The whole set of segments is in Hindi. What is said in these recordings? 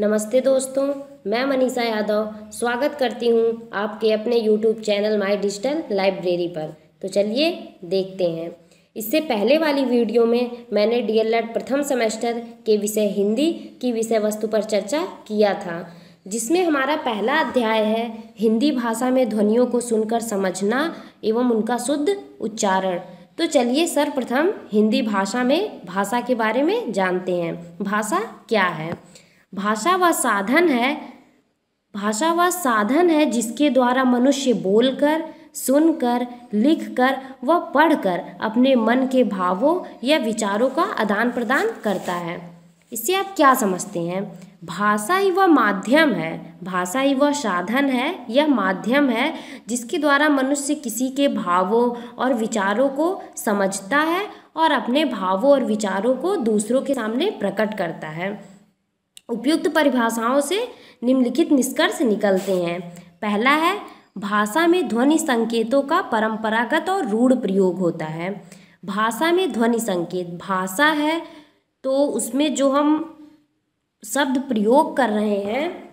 नमस्ते दोस्तों मैं मनीषा यादव स्वागत करती हूँ आपके अपने YouTube channel my digital library पर तो चलिए देखते हैं इससे पहले वाली वीडियो में मैंने डी प्रथम सेमेस्टर के विषय हिंदी की विषय वस्तु पर चर्चा किया था जिसमें हमारा पहला अध्याय है हिंदी भाषा में ध्वनियों को सुनकर समझना एवं उनका शुद्ध उच्चारण तो चलिए सर्वप्रथम हिंदी भाषा में भाषा के बारे में जानते हैं भाषा क्या है भाषा वह साधन है भाषा वह साधन है जिसके द्वारा मनुष्य बोलकर सुनकर लिखकर व पढ़कर अपने मन के भावों या विचारों का आदान प्रदान करता है इससे आप क्या समझते हैं भाषा ही वह माध्यम है भाषा ही वह साधन है या माध्यम है जिसके द्वारा मनुष्य किसी के भावों और विचारों को समझता है और अपने भावों और विचारों को दूसरों के सामने प्रकट करता है उपयुक्त परिभाषाओं से निम्नलिखित निष्कर्ष निकलते हैं पहला है भाषा में ध्वनि संकेतों का परंपरागत और रूढ़ प्रयोग होता है भाषा में ध्वनि संकेत भाषा है तो उसमें जो हम शब्द प्रयोग कर रहे हैं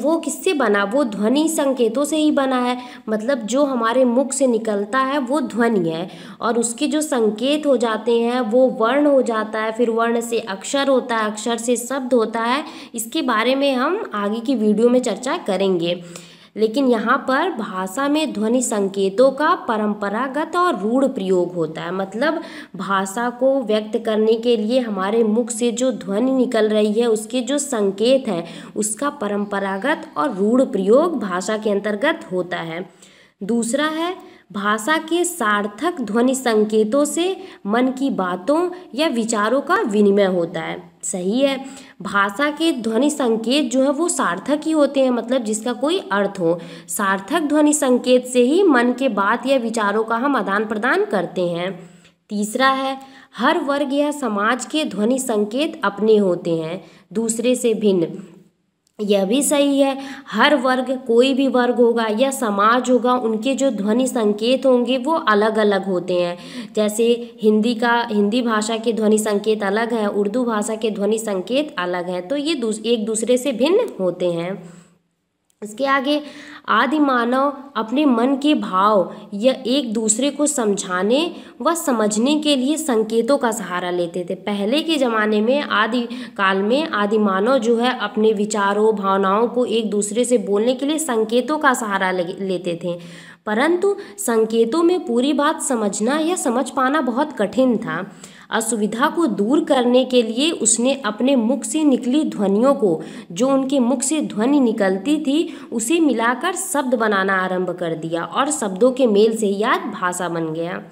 वो किससे बना वो ध्वनि संकेतों से ही बना है मतलब जो हमारे मुख से निकलता है वो ध्वनि है और उसके जो संकेत हो जाते हैं वो वर्ण हो जाता है फिर वर्ण से अक्षर होता है अक्षर से शब्द होता है इसके बारे में हम आगे की वीडियो में चर्चा करेंगे लेकिन यहाँ पर भाषा में ध्वनि संकेतों का परंपरागत और रूढ़ प्रयोग होता है मतलब भाषा को व्यक्त करने के लिए हमारे मुख से जो ध्वनि निकल रही है उसके जो संकेत हैं उसका परंपरागत और रूढ़ प्रयोग भाषा के अंतर्गत होता है दूसरा है भाषा के सार्थक ध्वनि संकेतों से मन की बातों या विचारों का विनिमय होता है सही है भाषा के ध्वनि संकेत जो है वो सार्थक ही होते हैं मतलब जिसका कोई अर्थ हो सार्थक ध्वनि संकेत से ही मन के बात या विचारों का हम आदान प्रदान करते हैं तीसरा है हर वर्ग या समाज के ध्वनि संकेत अपने होते हैं दूसरे से भिन्न यह भी सही है हर वर्ग कोई भी वर्ग होगा या समाज होगा उनके जो ध्वनि संकेत होंगे वो अलग अलग होते हैं जैसे हिंदी का हिंदी भाषा के ध्वनि संकेत अलग हैं उर्दू भाषा के ध्वनि संकेत अलग हैं तो ये दूस, एक दूसरे से भिन्न होते हैं इसके आगे आदि मानव अपने मन के भाव या एक दूसरे को समझाने व समझने के लिए संकेतों का सहारा लेते थे पहले के ज़माने में आदि काल में आदि मानव जो है अपने विचारों भावनाओं को एक दूसरे से बोलने के लिए संकेतों का सहारा लेते थे परंतु संकेतों में पूरी बात समझना या समझ पाना बहुत कठिन था असुविधा को दूर करने के लिए उसने अपने मुख से निकली ध्वनियों को जो उनके मुख से ध्वनि निकलती थी उसे मिलाकर शब्द बनाना आरंभ कर दिया और शब्दों के मेल से याद भाषा बन गया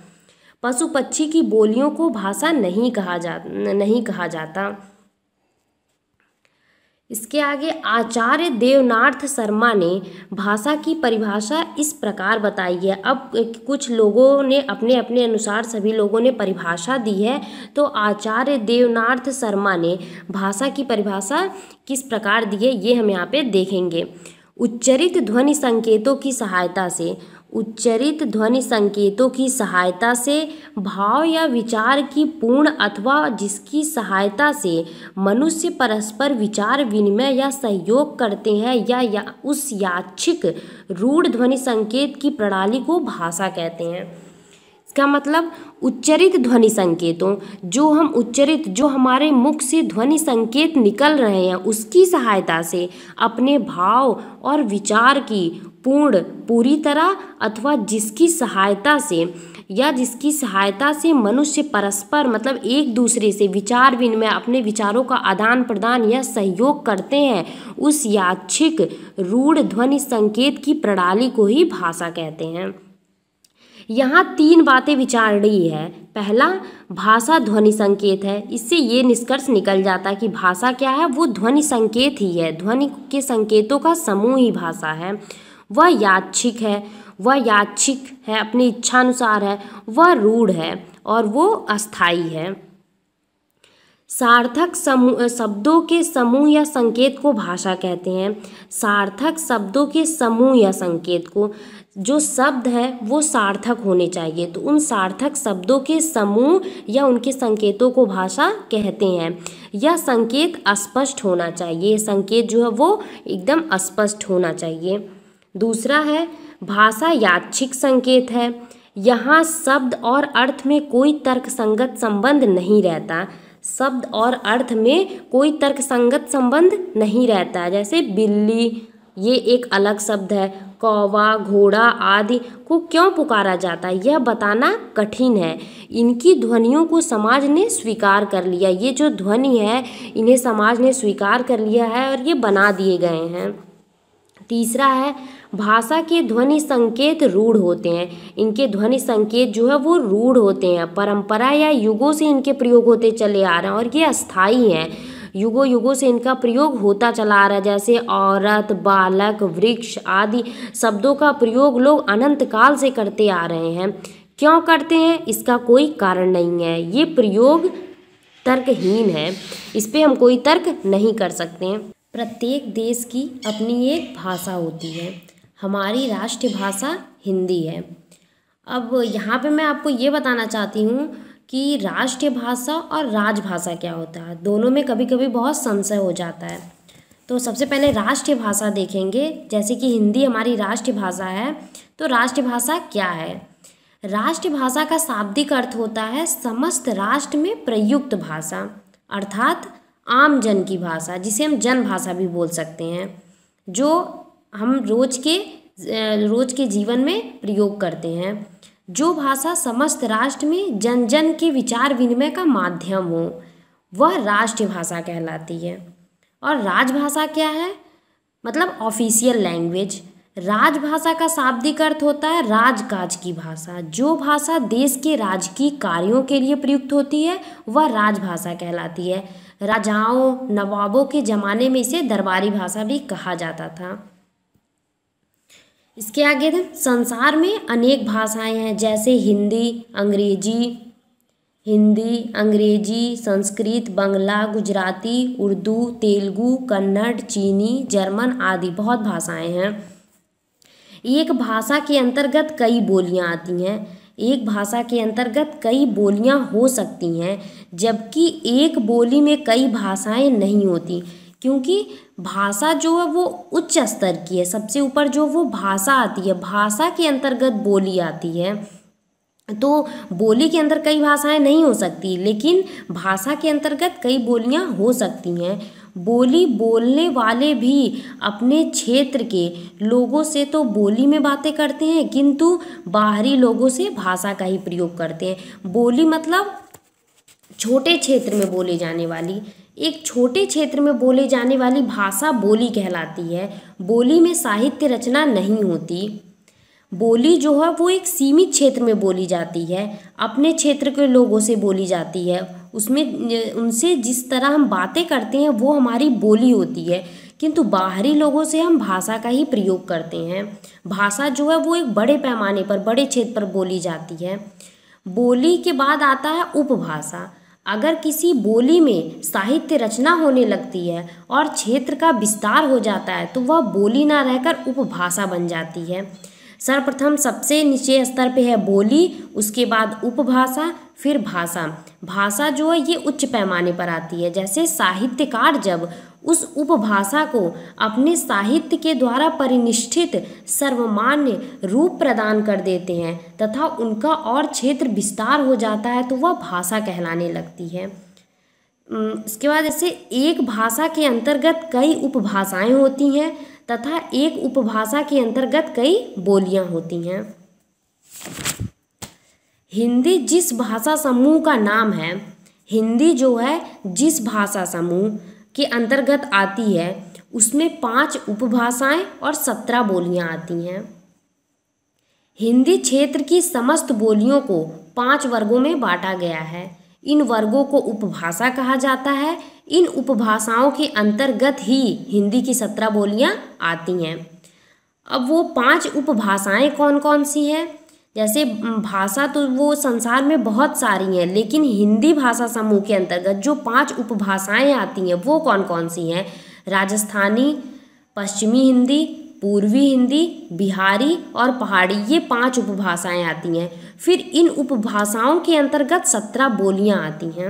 पशु पक्षी की बोलियों को भाषा नहीं कहा जा नहीं कहा जाता इसके आगे आचार्य देवनाथ शर्मा ने भाषा की परिभाषा इस प्रकार बताई है अब कुछ लोगों ने अपने अपने अनुसार सभी लोगों ने परिभाषा दी है तो आचार्य देवनाथ शर्मा ने भाषा की परिभाषा किस प्रकार दी है ये हम यहाँ पे देखेंगे उच्चरित ध्वनि संकेतों की सहायता से उच्चरित ध्वनि संकेतों की सहायता से भाव या विचार की पूर्ण अथवा जिसकी सहायता से मनुष्य परस्पर विचार विनिमय या सहयोग करते हैं या, या उस याक्षिक रूढ़ ध्वनि संकेत की प्रणाली को भाषा कहते हैं इसका मतलब उच्चरित ध्वनि संकेतों जो हम उच्चरित जो हमारे मुख से ध्वनि संकेत निकल रहे हैं उसकी सहायता से अपने भाव और विचार की पूर्ण पूरी तरह अथवा जिसकी सहायता से या जिसकी सहायता से मनुष्य परस्पर मतलब एक दूसरे से विचार विनिमय अपने विचारों का आदान प्रदान या सहयोग करते हैं उस याच्छिक रूढ़ ध्वनि संकेत की प्रणाली को ही भाषा कहते हैं यहाँ तीन बातें विचारणीय है पहला भाषा ध्वनि संकेत है इससे ये निष्कर्ष निकल जाता है कि भाषा क्या है वो ध्वनि संकेत ही है ध्वनि के संकेतों का समूह ही भाषा है वह यादछिक है वह यादछिक है अपनी इच्छानुसार है वह रूढ़ है और वो अस्थाई है सार्थक समूह शब्दों के समूह या संकेत को भाषा कहते हैं सार्थक शब्दों के समूह या संकेत को जो शब्द है वो सार्थक होने चाहिए तो उन सार्थक शब्दों के समूह या उनके संकेतों को भाषा कहते हैं यह संकेत अस्पष्ट होना चाहिए संकेत जो है वो एकदम अस्पष्ट होना चाहिए दूसरा है भाषा याचिक संकेत है यहाँ शब्द और अर्थ में कोई तर्कसंगत संबंध नहीं रहता शब्द और अर्थ में कोई तर्कसंगत संबंध नहीं रहता जैसे बिल्ली ये एक अलग शब्द है कौवा घोड़ा आदि को क्यों पुकारा जाता है यह बताना कठिन है इनकी ध्वनियों को समाज ने स्वीकार कर लिया ये जो ध्वनि है इन्हें समाज ने स्वीकार कर लिया है और ये बना दिए गए हैं तीसरा है भाषा के ध्वनि संकेत रूढ़ होते हैं इनके ध्वनि संकेत जो है वो रूढ़ होते हैं परंपरा या युगों से इनके प्रयोग होते चले आ रहे हैं और ये अस्थाई हैं युगों युगों से इनका प्रयोग होता चला आ रहा है जैसे औरत बालक वृक्ष आदि शब्दों का प्रयोग लोग अनंत काल से करते आ रहे हैं क्यों करते हैं इसका कोई कारण नहीं है ये प्रयोग तर्कहीन है इस पर हम कोई तर्क नहीं कर सकते हैं प्रत्येक देश की अपनी एक भाषा होती है हमारी राष्ट्रभाषा हिंदी है अब यहाँ पे मैं आपको ये बताना चाहती हूँ कि राष्ट्रीय भाषा और राजभाषा क्या होता है दोनों में कभी कभी बहुत संशय हो जाता है तो सबसे पहले राष्ट्रीय भाषा देखेंगे जैसे कि हिंदी हमारी राष्ट्रीय भाषा है तो राष्ट्रीय भाषा क्या है राष्ट्रभाषा का शाब्दिक अर्थ होता है समस्त राष्ट्र में प्रयुक्त भाषा अर्थात आम जन की भाषा जिसे हम जन भाषा भी बोल सकते हैं जो हम रोज के रोज के जीवन में प्रयोग करते हैं जो भाषा समस्त राष्ट्र में जन जन के विचार विनिमय का माध्यम हो वह राष्ट्रभाषा कहलाती है और राजभाषा क्या है मतलब ऑफिशियल लैंग्वेज राजभाषा का शाब्दिक अर्थ होता है राजकाज की भाषा जो भाषा देश के राजकीय कार्यों के लिए प्रयुक्त होती है वह राजभाषा कहलाती है राजाओं नवाबों के ज़माने में इसे दरबारी भाषा भी कहा जाता था इसके आगे संसार में अनेक भाषाएं हैं जैसे हिंदी अंग्रेजी हिंदी अंग्रेजी संस्कृत बंगला गुजराती उर्दू तेलुगु कन्नड़ चीनी जर्मन आदि बहुत भाषाएं हैं एक भाषा के अंतर्गत कई बोलियां आती हैं एक भाषा के अंतर्गत कई बोलियां हो सकती हैं जबकि एक बोली में कई भाषाएं नहीं होती क्योंकि भाषा जो है वो उच्च स्तर की है सबसे ऊपर जो वो भाषा आती है भाषा के अंतर्गत बोली आती है तो बोली के अंदर कई भाषाएं नहीं हो सकती लेकिन भाषा के अंतर्गत कई बोलियां हो सकती हैं बोली बोलने वाले भी अपने क्षेत्र के लोगों से तो बोली में बातें करते हैं किंतु बाहरी लोगों से भाषा का ही प्रयोग करते हैं बोली मतलब छोटे क्षेत्र में बोले जाने वाली एक छोटे क्षेत्र में बोले जाने वाली भाषा बोली कहलाती है बोली में साहित्य रचना नहीं होती बोली जो है वो एक सीमित क्षेत्र में बोली जाती है अपने क्षेत्र के लोगों से बोली जाती है उसमें उनसे जिस तरह हम बातें करते हैं वो हमारी बोली होती है किंतु बाहरी लोगों से हम भाषा का ही प्रयोग करते हैं भाषा जो है वो एक बड़े पैमाने पर बड़े क्षेत्र पर बोली जाती है बोली के बाद आता है उपभाषा अगर किसी बोली में साहित्य रचना होने लगती है और क्षेत्र का विस्तार हो जाता है तो वह बोली ना रहकर उपभाषा बन जाती है सर्वप्रथम सबसे नीचे स्तर पे है बोली उसके बाद उपभाषा फिर भाषा भाषा जो है ये उच्च पैमाने पर आती है जैसे साहित्यकार जब उस उपभाषा को अपने साहित्य के द्वारा परिनिष्ठित सर्वमान्य रूप प्रदान कर देते हैं तथा उनका और क्षेत्र विस्तार हो जाता है तो वह भाषा कहलाने लगती है इसके बाद जैसे एक भाषा के अंतर्गत कई उपभाषाएं होती हैं तथा एक उपभाषा के अंतर्गत कई बोलियां होती हैं हिंदी जिस भाषा समूह का नाम है हिंदी जो है जिस भाषा समूह के अंतर्गत आती है उसमें पांच उपभाषाएं और सत्रह बोलियां आती हैं हिंदी क्षेत्र की समस्त बोलियों को पांच वर्गों में बांटा गया है इन वर्गों को उपभाषा कहा जाता है इन उपभाषाओं के अंतर्गत ही हिंदी की सत्रह बोलियाँ आती हैं अब वो पांच उपभाषाएं कौन कौन सी हैं जैसे भाषा तो वो संसार में बहुत सारी हैं लेकिन हिंदी भाषा समूह के अंतर्गत जो पांच उपभाषाएं आती हैं वो कौन कौन सी हैं राजस्थानी पश्चिमी हिंदी पूर्वी हिंदी बिहारी और पहाड़ी ये पांच उपभाषाएं आती हैं फिर इन उपभाषाओं के अंतर्गत सत्रह बोलियां आती हैं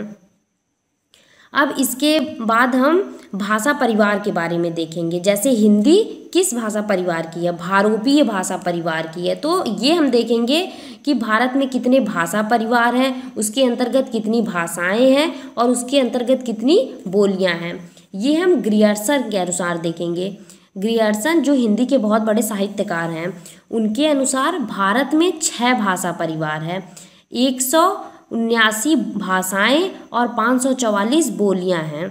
अब इसके बाद हम भाषा परिवार के बारे में देखेंगे जैसे हिंदी किस भाषा परिवार की है भारोपीय भाषा परिवार की है तो ये हम देखेंगे कि भारत में कितने भाषा परिवार हैं उसके अंतर्गत कितनी भाषाएं हैं और उसके अंतर्गत कितनी बोलियां हैं ये हम ग्रियर्सर के अनुसार देखेंगे ग्रियर्सन जो हिंदी के बहुत बड़े साहित्यकार हैं उनके अनुसार भारत में छः भाषा परिवार है एक सौ उन्यासी भाषाएँ और पाँच सौ चवालीस बोलियाँ हैं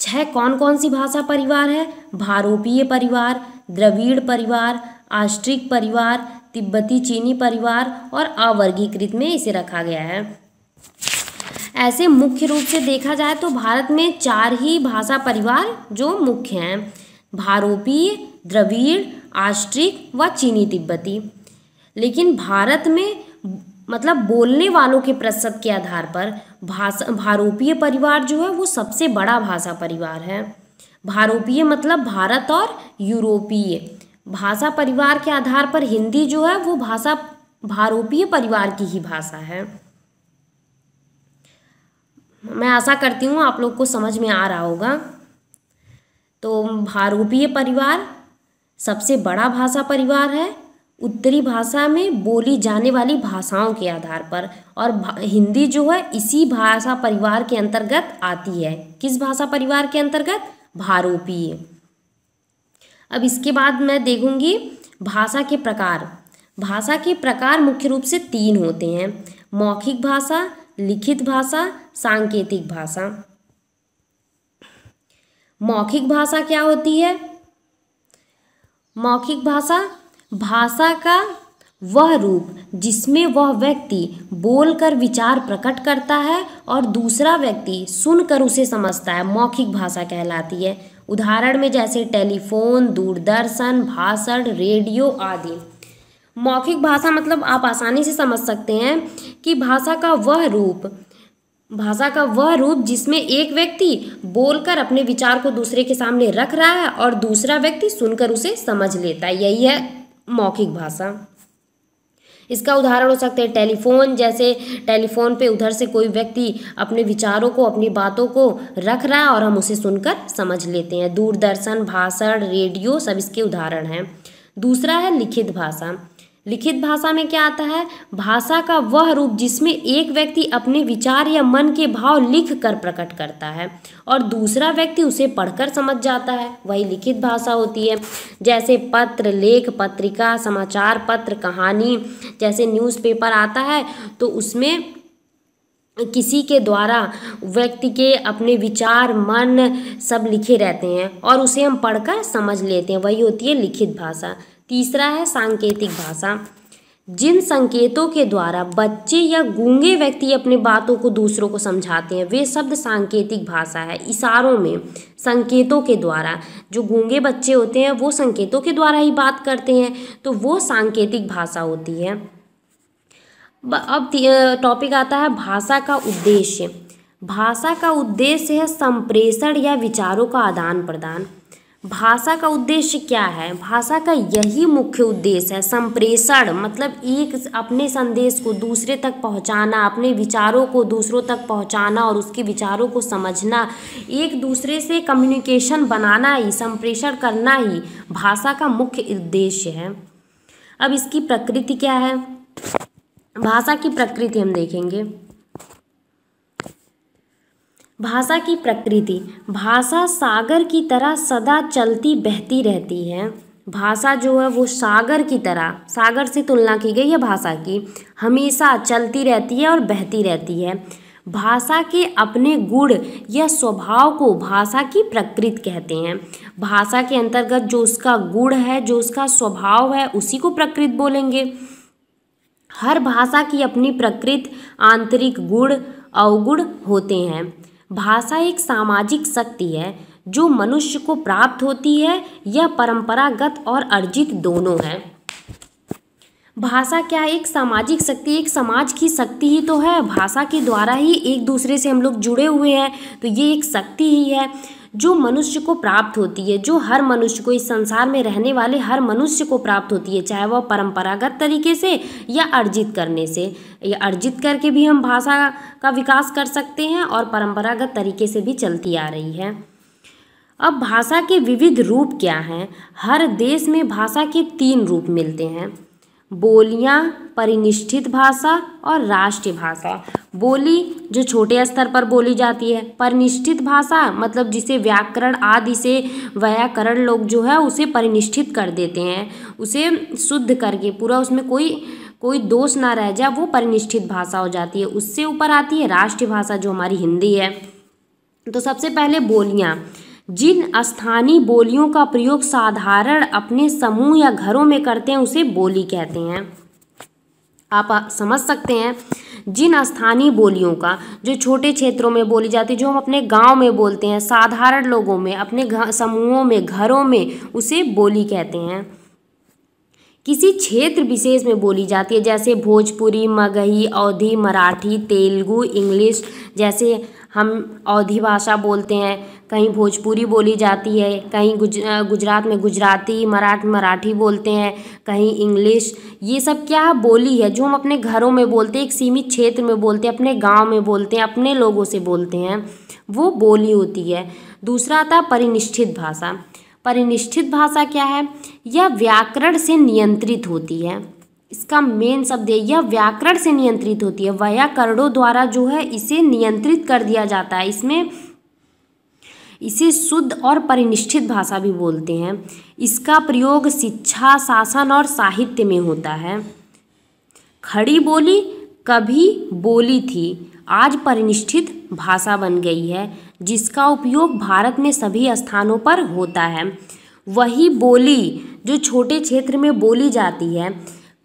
छह कौन कौन सी भाषा परिवार है भारोपीय परिवार द्रविड़ परिवार आस्ट्रिक परिवार तिब्बती चीनी परिवार और अवर्गीकृत में इसे रखा गया है ऐसे मुख्य रूप से देखा जाए तो भारत में चार ही भाषा परिवार जो मुख्य हैं भारोपीय द्रविड़ आष्ट्रिक व चीनी तिब्बती लेकिन भारत में मतलब बोलने वालों के प्रतिशत के आधार पर भाषा भारोपीय परिवार जो है वो सबसे बड़ा भाषा परिवार है भारोपीय मतलब भारत और यूरोपीय भाषा परिवार के आधार पर हिंदी जो है वो भाषा भारोपीय परिवार की ही भाषा है मैं आशा करती हूँ आप लोग को समझ में आ रहा होगा तो भारूपीय परिवार सबसे बड़ा भाषा परिवार है उत्तरी भाषा में बोली जाने वाली भाषाओं के आधार पर और हिंदी जो है इसी भाषा परिवार के अंतर्गत आती है किस भाषा परिवार के अंतर्गत भारूपीय अब इसके बाद मैं देखूंगी भाषा के प्रकार भाषा के प्रकार मुख्य रूप से तीन होते हैं मौखिक भाषा लिखित भाषा सांकेतिक भाषा मौखिक भाषा क्या होती है मौखिक भाषा भाषा का वह रूप जिसमें वह व्यक्ति बोलकर विचार प्रकट करता है और दूसरा व्यक्ति सुनकर उसे समझता है मौखिक भाषा कहलाती है उदाहरण में जैसे टेलीफोन दूरदर्शन भाषण रेडियो आदि मौखिक भाषा मतलब आप आसानी से समझ सकते हैं कि भाषा का वह रूप भाषा का वह रूप जिसमें एक व्यक्ति बोलकर अपने विचार को दूसरे के सामने रख रहा है और दूसरा व्यक्ति सुनकर उसे समझ लेता है यही है मौखिक भाषा इसका उदाहरण हो सकते हैं टेलीफोन जैसे टेलीफोन पे उधर से कोई व्यक्ति अपने विचारों को अपनी बातों को रख रहा है और हम उसे सुनकर समझ लेते हैं दूरदर्शन भाषण रेडियो सब इसके उदाहरण हैं दूसरा है लिखित भाषा लिखित भाषा में क्या आता है भाषा का वह रूप जिसमें एक व्यक्ति अपने विचार या मन के भाव लिख कर प्रकट करता है और दूसरा व्यक्ति उसे पढ़कर समझ जाता है वही लिखित भाषा होती है जैसे पत्र लेख पत्रिका समाचार पत्र कहानी जैसे न्यूज़पेपर आता है तो उसमें किसी के द्वारा व्यक्ति के अपने विचार मन सब लिखे रहते हैं और उसे हम पढ़कर समझ लेते हैं वही होती है लिखित भाषा तीसरा है सांकेतिक भाषा जिन संकेतों के द्वारा बच्चे या गूंगे व्यक्ति अपने बातों को दूसरों को समझाते हैं वे शब्द सांकेतिक भाषा है इशारों में संकेतों के द्वारा जो गूंगे बच्चे होते हैं वो संकेतों के द्वारा ही बात करते हैं तो वो सांकेतिक भाषा होती है अब टॉपिक आता है भाषा का उद्देश्य भाषा का उद्देश्य है संप्रेषण या विचारों का आदान प्रदान भाषा का उद्देश्य क्या है भाषा का यही मुख्य उद्देश्य है संप्रेषण मतलब एक अपने संदेश को दूसरे तक पहुंचाना अपने विचारों को दूसरों तक पहुंचाना और उसके विचारों को समझना एक दूसरे से कम्युनिकेशन बनाना ही संप्रेषण करना ही भाषा का मुख्य उद्देश्य है अब इसकी प्रकृति क्या है भाषा की प्रकृति हम देखेंगे भाषा की प्रकृति भाषा सागर की तरह सदा चलती बहती रहती है भाषा जो है वो सागर की तरह सागर से तुलना की गई है भाषा की हमेशा चलती रहती है और बहती रहती है भाषा के अपने गुण या स्वभाव को भाषा की प्रकृति कहते हैं भाषा के अंतर्गत जो उसका गुण है जो उसका स्वभाव है उसी को प्रकृति बोलेंगे हर भाषा की अपनी प्रकृति आंतरिक गुण अवगुण होते हैं भाषा एक सामाजिक शक्ति है जो मनुष्य को प्राप्त होती है यह परंपरागत और अर्जित दोनों है भाषा क्या एक सामाजिक शक्ति एक समाज की शक्ति ही तो है भाषा के द्वारा ही एक दूसरे से हम लोग जुड़े हुए हैं तो ये एक शक्ति ही है जो मनुष्य को प्राप्त होती है जो हर मनुष्य को इस संसार में रहने वाले हर मनुष्य को प्राप्त होती है चाहे वह परंपरागत तरीके से या अर्जित करने से या अर्जित करके भी हम भाषा का विकास कर सकते हैं और परंपरागत तरीके से भी चलती आ रही है अब भाषा के विविध रूप क्या हैं हर देश में भाषा के तीन रूप मिलते हैं बोलियाँ परिनिष्ठित भाषा और राष्ट्रीय भाषा बोली जो छोटे स्तर पर बोली जाती है परिनिष्ठित भाषा मतलब जिसे व्याकरण आदि से व्याकरण लोग जो है उसे परिनिष्ठित कर देते हैं उसे शुद्ध करके पूरा उसमें कोई कोई दोष ना रह जाए वो परिनिष्ठित भाषा हो जाती है उससे ऊपर आती है राष्ट्रीय भाषा जो हमारी हिंदी है तो सबसे पहले बोलियाँ जिन स्थानीय बोलियों का प्रयोग साधारण अपने समूह या घरों में करते हैं उसे बोली कहते हैं आप समझ सकते हैं जिन स्थानीय बोलियों का जो छोटे क्षेत्रों में बोली जाती है जो हम अपने गांव में बोलते हैं साधारण लोगों में अपने समूहों में घरों में उसे बोली कहते हैं किसी क्षेत्र विशेष में बोली जाती है जैसे भोजपुरी मगही अवधि मराठी तेलुगु इंग्लिश जैसे हम अवधि भाषा बोलते हैं कहीं भोजपुरी बोली जाती है कहीं गुज गुजरात में गुजराती मराठ मराठी बोलते हैं कहीं इंग्लिश ये सब क्या बोली है जो हम अपने घरों में बोलते हैं एक सीमित क्षेत्र में बोलते हैं अपने गांव में बोलते हैं अपने लोगों से बोलते हैं वो बोली होती है दूसरा आता परिनिष्ठित भाषा परिनिष्ठित भाषा क्या है यह व्याकरण से नियंत्रित होती है इसका मेन शब्द है यह व्याकरण से नियंत्रित होती है व्याकरणों द्वारा जो है इसे नियंत्रित कर दिया जाता है इसमें इसे शुद्ध और परिनिष्ठित भाषा भी बोलते हैं इसका प्रयोग शिक्षा शासन और साहित्य में होता है खड़ी बोली कभी बोली थी आज परिनिष्ठित भाषा बन गई है जिसका उपयोग भारत में सभी स्थानों पर होता है वही बोली जो छोटे क्षेत्र में बोली जाती है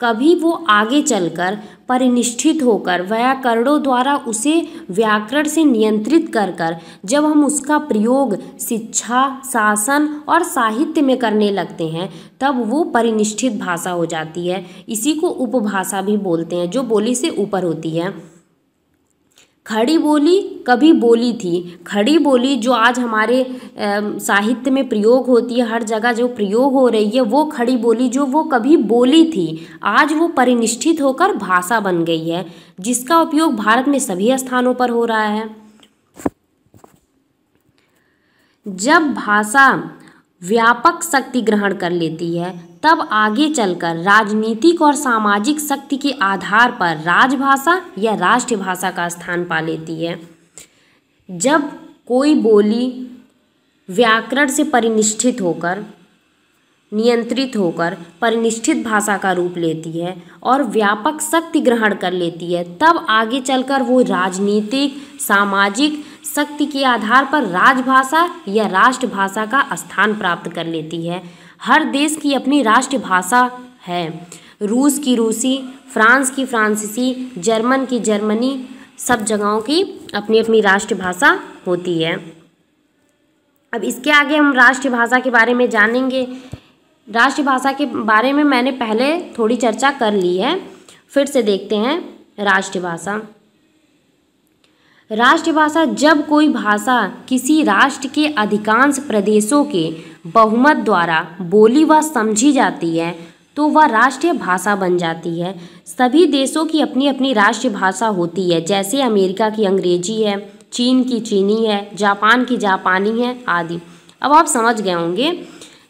कभी वो आगे चलकर परिनिष्ठित होकर व्याकरणों द्वारा उसे व्याकरण से नियंत्रित कर कर जब हम उसका प्रयोग शिक्षा शासन और साहित्य में करने लगते हैं तब वो परिनिष्ठित भाषा हो जाती है इसी को उपभाषा भी बोलते हैं जो बोली से ऊपर होती है खड़ी बोली कभी बोली थी खड़ी बोली जो आज हमारे साहित्य में प्रयोग होती है हर जगह जो प्रयोग हो रही है वो खड़ी बोली जो वो कभी बोली थी आज वो परिनिष्ठित होकर भाषा बन गई है जिसका उपयोग भारत में सभी स्थानों पर हो रहा है जब भाषा व्यापक शक्ति ग्रहण कर लेती है तब आगे चलकर राजनीतिक और सामाजिक शक्ति के आधार पर राजभाषा या राष्ट्रभाषा का स्थान पा लेती है जब कोई बोली व्याकरण से परिनिष्ठित होकर नियंत्रित होकर परिनिष्ठित भाषा का रूप लेती है और व्यापक शक्ति ग्रहण कर लेती है तब आगे चलकर वो राजनीतिक सामाजिक शक्ति के आधार पर राजभाषा या राष्ट्रभाषा का स्थान प्राप्त कर लेती है हर देश की अपनी राष्ट्रभाषा है रूस की रूसी फ्रांस की फ्रांसीसी जर्मन की जर्मनी सब जगहों की अपनी अपनी राष्ट्रभाषा होती है अब इसके आगे हम राष्ट्रभाषा के बारे में जानेंगे राष्ट्रभाषा के बारे में मैंने पहले थोड़ी चर्चा कर ली है फिर से देखते हैं राष्ट्रभाषा राष्ट्रभाषा जब कोई भाषा किसी राष्ट्र के अधिकांश प्रदेशों के बहुमत द्वारा बोली व समझी जाती है तो वह राष्ट्रीय भाषा बन जाती है सभी देशों की अपनी अपनी राष्ट्रभाषा होती है जैसे अमेरिका की अंग्रेजी है चीन की चीनी है जापान की जापानी है आदि अब आप समझ गए होंगे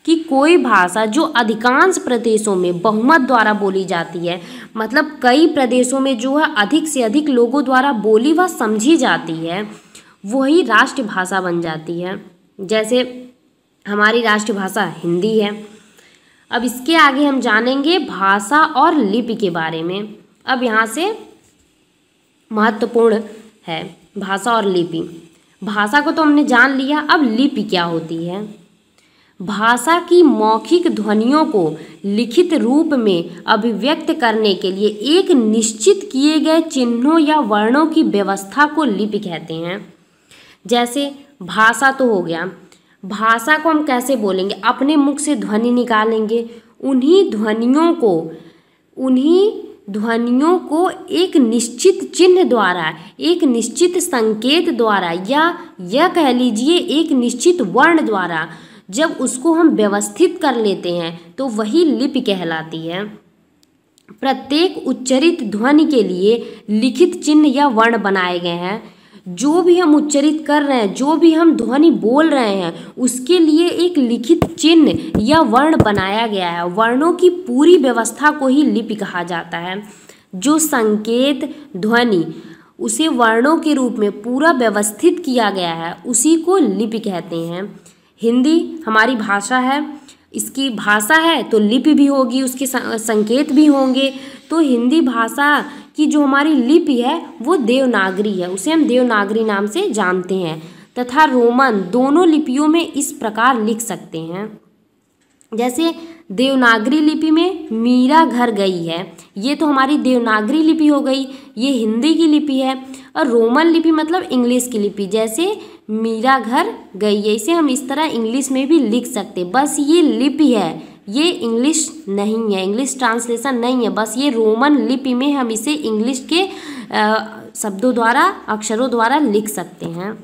कि कोई भाषा जो अधिकांश प्रदेशों में बहुमत द्वारा बोली जाती है मतलब कई प्रदेशों में जो है अधिक से अधिक लोगों द्वारा बोली व समझी जाती है वही राष्ट्रभाषा बन जाती है जैसे हमारी राष्ट्रभाषा हिंदी है अब इसके आगे हम जानेंगे भाषा और लिपि के बारे में अब यहाँ से महत्वपूर्ण है भाषा और लिपि भाषा को तो हमने जान लिया अब लिपि क्या होती है भाषा की मौखिक ध्वनियों को लिखित रूप में अभिव्यक्त करने के लिए एक निश्चित किए गए चिन्हों या वर्णों की व्यवस्था को लिपि कहते हैं जैसे भाषा तो हो गया भाषा को हम कैसे बोलेंगे अपने मुख से ध्वनि निकालेंगे उन्हीं ध्वनियों को उन्हीं ध्वनियों को एक निश्चित चिन्ह द्वारा एक निश्चित संकेत द्वारा या यह कह लीजिए एक निश्चित वर्ण द्वारा जब उसको हम व्यवस्थित कर लेते हैं तो वही लिपि कहलाती है प्रत्येक उच्चरित ध्वनि के लिए लिखित चिन्ह या वर्ण बनाए गए हैं जो भी हम उच्चरित कर रहे हैं जो भी हम ध्वनि बोल रहे हैं उसके लिए एक लिखित चिन्ह या वर्ण बनाया गया है वर्णों की पूरी व्यवस्था को ही लिपि कहा जाता है जो संकेत ध्वनि उसे वर्णों के रूप में पूरा व्यवस्थित किया गया है उसी को लिपि कहते हैं हिंदी हमारी भाषा है इसकी भाषा है तो लिपि भी होगी उसके संकेत भी होंगे तो हिंदी भाषा की जो हमारी लिपि है वो देवनागरी है उसे हम देवनागरी नाम से जानते हैं तथा रोमन दोनों लिपियों में इस प्रकार लिख सकते हैं जैसे देवनागरी लिपि में मीरा घर गई है ये तो हमारी देवनागरी लिपि हो गई ये हिंदी की लिपि है और रोमन लिपि मतलब इंग्लिश की लिपि जैसे मीरा घर गई है इसे हम इस तरह इंग्लिश में भी लिख सकते बस ये लिपि है ये इंग्लिश नहीं है इंग्लिश ट्रांसलेशन नहीं है बस ये रोमन लिपि में हम इसे इंग्लिश के आ, शब्दों द्वारा अक्षरों द्वारा लिख सकते हैं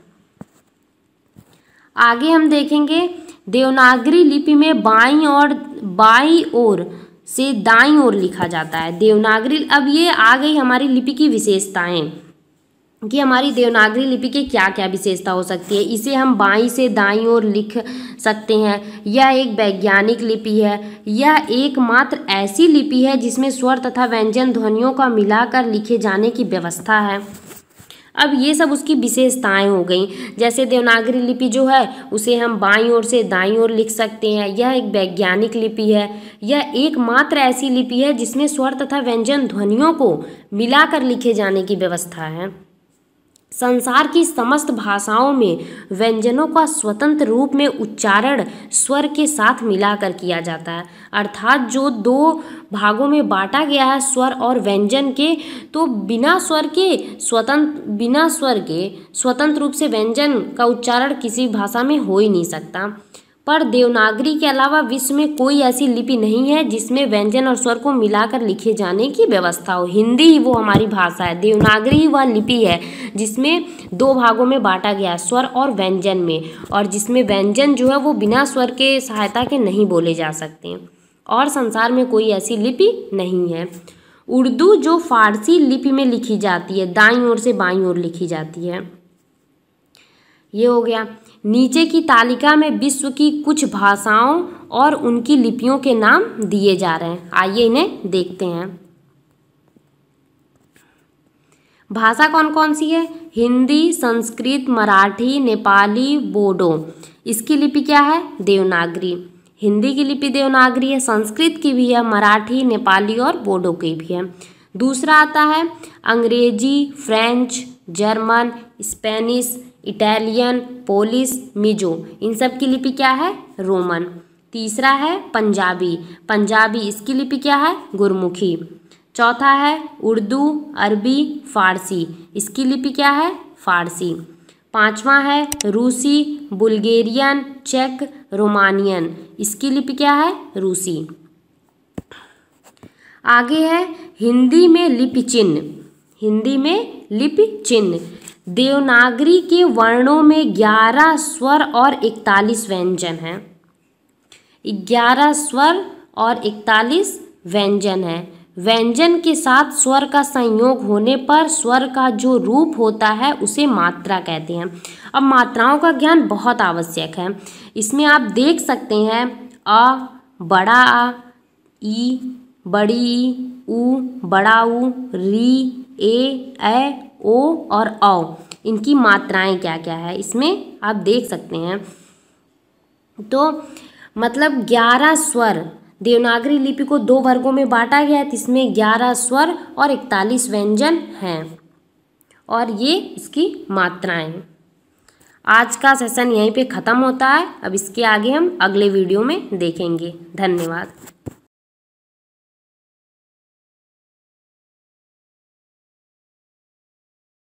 आगे हम देखेंगे देवनागरी लिपि में बाई और बाई और से दाई ओर लिखा जाता है देवनागरी अब ये आ गई हमारी लिपि की विशेषताएं कि हमारी देवनागरी लिपि के क्या क्या विशेषता हो सकती है इसे हम बाई से दाई ओर लिख सकते हैं यह एक वैज्ञानिक लिपि है यह एकमात्र ऐसी लिपि है जिसमें स्वर तथा व्यंजन ध्वनियों का मिलाकर लिखे जाने की व्यवस्था है अब ये सब उसकी विशेषताएं हो गई जैसे देवनागरी लिपि जो है उसे हम बाई ओर से दाई ओर लिख सकते हैं यह एक वैज्ञानिक लिपि है यह एकमात्र ऐसी लिपि है जिसमें स्वर तथा व्यंजन ध्वनियों को मिलाकर लिखे जाने की व्यवस्था है संसार की समस्त भाषाओं में व्यंजनों का स्वतंत्र रूप में उच्चारण स्वर के साथ मिलाकर किया जाता है अर्थात जो दो भागों में बांटा गया है स्वर और व्यंजन के तो बिना स्वर के स्वतंत्र बिना स्वर के स्वतंत्र रूप से व्यंजन का उच्चारण किसी भाषा में हो ही नहीं सकता पर देवनागरी के अलावा विश्व में कोई ऐसी लिपि नहीं है जिसमें व्यंजन और स्वर को मिलाकर लिखे जाने की व्यवस्था हो हिंदी ही वो हमारी भाषा है देवनागरी ही वह लिपि है जिसमें दो भागों में बांटा गया है स्वर और व्यंजन में और जिसमें व्यंजन जो है वो बिना स्वर के सहायता के नहीं बोले जा सकते और संसार में कोई ऐसी लिपि नहीं है उर्दू जो फारसी लिपि में लिखी जाती है दाई ओर से बाई ओर लिखी जाती है ये हो गया नीचे की तालिका में विश्व की कुछ भाषाओं और उनकी लिपियों के नाम दिए जा रहे हैं आइए इन्हें देखते हैं भाषा कौन कौन सी है हिंदी संस्कृत मराठी नेपाली बोडो इसकी लिपि क्या है देवनागरी हिंदी की लिपि देवनागरी है संस्कृत की भी है मराठी नेपाली और बोडो की भी है दूसरा आता है Angrezi French German Spanish Italian Polish Mizo इन सब की लिपि क्या है रोमन तीसरा है पंजाबी पंजाबी इसकी लिपि क्या है गुरमुखी चौथा है उर्दू अरबी फारसी इसकी लिपि क्या है फारसी पांचवा है रूसी बुल्गेरियन चेक रोमानियन इसकी लिपि क्या है रूसी आगे है हिंदी में लिपि चिन्ह हिंदी में लिपि चिन्ह देवनागरी के वर्णों में ग्यारह स्वर और इकतालीस व्यंजन हैं ग्यारह स्वर और इकतालीस व्यंजन हैं व्यंजन के साथ स्वर का संयोग होने पर स्वर का जो रूप होता है उसे मात्रा कहते हैं अब मात्राओं का ज्ञान बहुत आवश्यक है इसमें आप देख सकते हैं अ बड़ा आ ई बड़ी ई ऊ बड़ा ऊ री ए ए ओ और औ इनकी मात्राएं क्या क्या है इसमें आप देख सकते हैं तो मतलब ग्यारह स्वर देवनागरी लिपि को दो वर्गों में बांटा गया है इसमें ग्यारह स्वर और इकतालीस व्यंजन हैं और ये इसकी मात्राएं आज का सेशन यहीं पे ख़त्म होता है अब इसके आगे हम अगले वीडियो में देखेंगे धन्यवाद